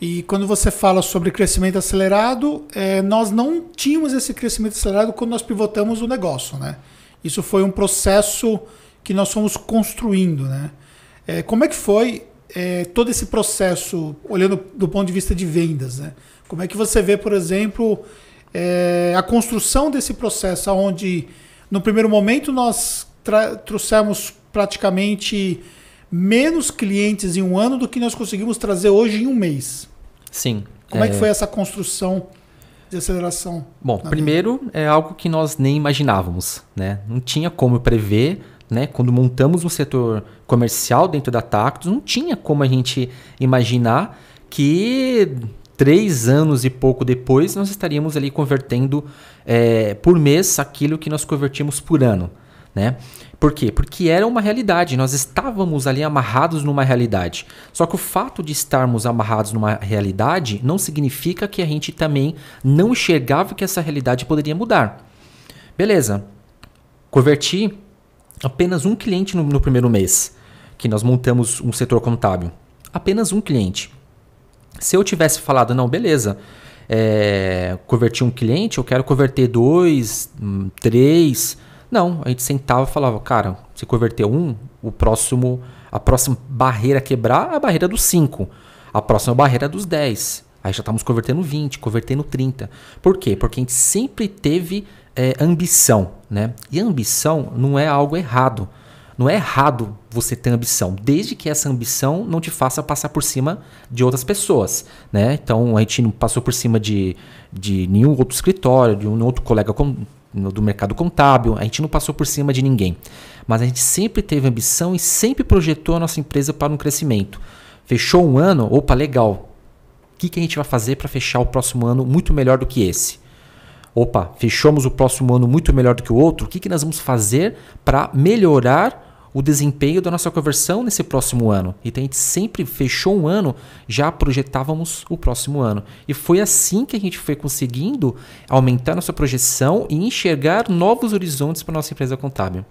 E quando você fala sobre crescimento acelerado, é, nós não tínhamos esse crescimento acelerado quando nós pivotamos o negócio, né? Isso foi um processo que nós fomos construindo, né? É, como é que foi é, todo esse processo, olhando do ponto de vista de vendas, né? Como é que você vê, por exemplo, é, a construção desse processo, onde no primeiro momento nós trouxemos praticamente menos clientes em um ano do que nós conseguimos trazer hoje em um mês. Sim. Como é, é que foi essa construção de aceleração? Bom, primeiro vida? é algo que nós nem imaginávamos, né? Não tinha como prever, né? Quando montamos um setor comercial dentro da Tactus, não tinha como a gente imaginar que três anos e pouco depois nós estaríamos ali convertendo é, por mês aquilo que nós convertimos por ano né? Por quê? Porque era uma realidade, nós estávamos ali amarrados numa realidade. Só que o fato de estarmos amarrados numa realidade não significa que a gente também não enxergava que essa realidade poderia mudar. Beleza, converti apenas um cliente no, no primeiro mês, que nós montamos um setor contábil. Apenas um cliente. Se eu tivesse falado, não, beleza, é, converti um cliente, eu quero converter dois, hum, três não, a gente sentava e falava, cara, se converter um, o próximo, a próxima barreira a quebrar é a barreira dos 5. A próxima barreira é dos 10. Aí já estamos convertendo 20, convertendo 30. Por quê? Porque a gente sempre teve é, ambição, né? E ambição não é algo errado. Não é errado você ter ambição, desde que essa ambição não te faça passar por cima de outras pessoas, né? Então a gente não passou por cima de, de nenhum outro escritório, de um outro colega no, do mercado contábil, a gente não passou por cima de ninguém. Mas a gente sempre teve ambição e sempre projetou a nossa empresa para um crescimento. Fechou um ano, opa, legal. O que, que a gente vai fazer para fechar o próximo ano muito melhor do que esse? Opa, fechamos o próximo ano muito melhor do que o outro. O que, que nós vamos fazer para melhorar o desempenho da nossa conversão nesse próximo ano. Então a gente sempre fechou um ano, já projetávamos o próximo ano. E foi assim que a gente foi conseguindo aumentar nossa projeção e enxergar novos horizontes para nossa empresa contábil.